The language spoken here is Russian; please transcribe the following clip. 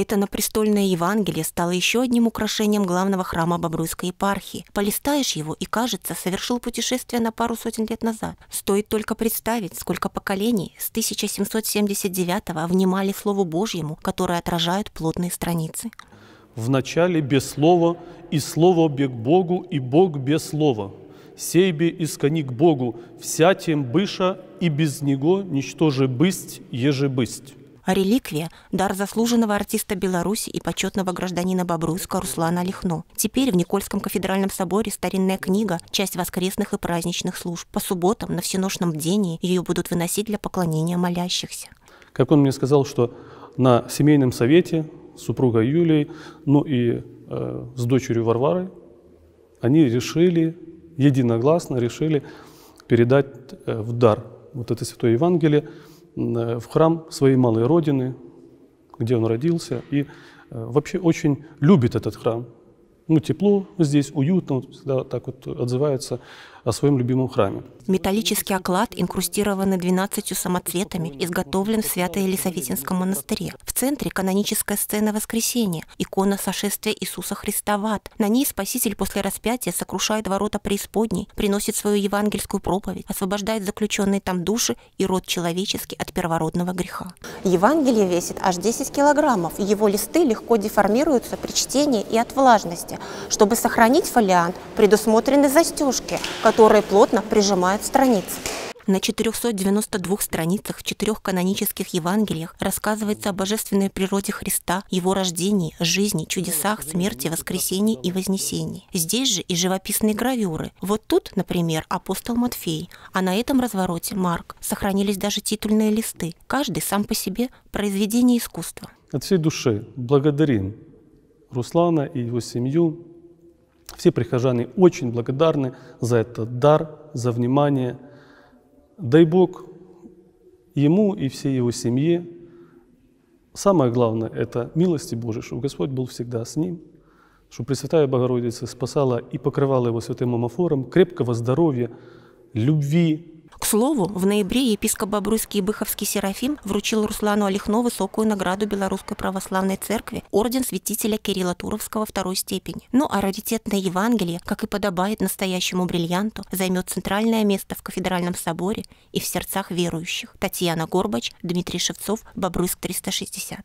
Это напрестольное Евангелие стало еще одним украшением главного храма Бобруйской епархии. Полистаешь его и, кажется, совершил путешествие на пару сотен лет назад. Стоит только представить, сколько поколений с 1779-го внимали Слову Божьему, которое отражают плотные страницы. В начале без слова, и слово бег Богу, и Бог без слова. Сейбе искони к Богу, вся тем быша, и без него ничто же бысть, еже бысть. Реликвия – дар заслуженного артиста Беларуси и почетного гражданина Бобруйска Руслана Лихно. Теперь в Никольском кафедральном соборе старинная книга – часть воскресных и праздничных служб. По субботам на всеношном бдении ее будут выносить для поклонения молящихся. Как он мне сказал, что на семейном совете супруга Юлии, ну и э, с дочерью Варварой, они решили, единогласно решили передать э, в дар вот это Святое Евангелие – Э, в храм своей малой родины, где он родился, и э, вообще очень любит этот храм. Ну, тепло здесь, уютно, всегда так вот отзывается о своем любимом храме. Металлический оклад инкрустированы 12 самоцветами, изготовлен в Свято-Елисаветинском монастыре. В центре каноническая сцена Воскресения, икона сошествия Иисуса Христа На ней Спаситель после распятия сокрушает ворота преисподней, приносит свою евангельскую проповедь, освобождает заключенные там души и род человеческий от первородного греха. Евангелие весит аж 10 килограммов. Его листы легко деформируются при чтении и от влажности. Чтобы сохранить фолиант, предусмотрены застежки, которые плотно прижимают страницы. На 492 страницах в четырех канонических Евангелиях рассказывается о божественной природе Христа, его рождении, жизни, чудесах, смерти, воскресении и вознесении. Здесь же и живописные гравюры. Вот тут, например, апостол Матфей, а на этом развороте Марк. Сохранились даже титульные листы. Каждый сам по себе произведение искусства. От всей души благодарим Руслана и его семью все прихожане очень благодарны за этот дар, за внимание. Дай Бог ему и всей его семье. Самое главное – это милости Божьей, чтобы Господь был всегда с ним, чтобы Пресвятая Богородица спасала и покрывала его святым амофором крепкого здоровья, любви, к слову, в ноябре епископ Бобруйский и Быховский Серафим вручил Руслану Олехно высокую награду Белорусской Православной Церкви орден святителя Кирилла Туровского второй степени. Ну а раритетное Евангелие, как и подобает настоящему бриллианту, займет центральное место в кафедральном соборе и в сердцах верующих. Татьяна Горбач, Дмитрий Шевцов, Бобруйск 360.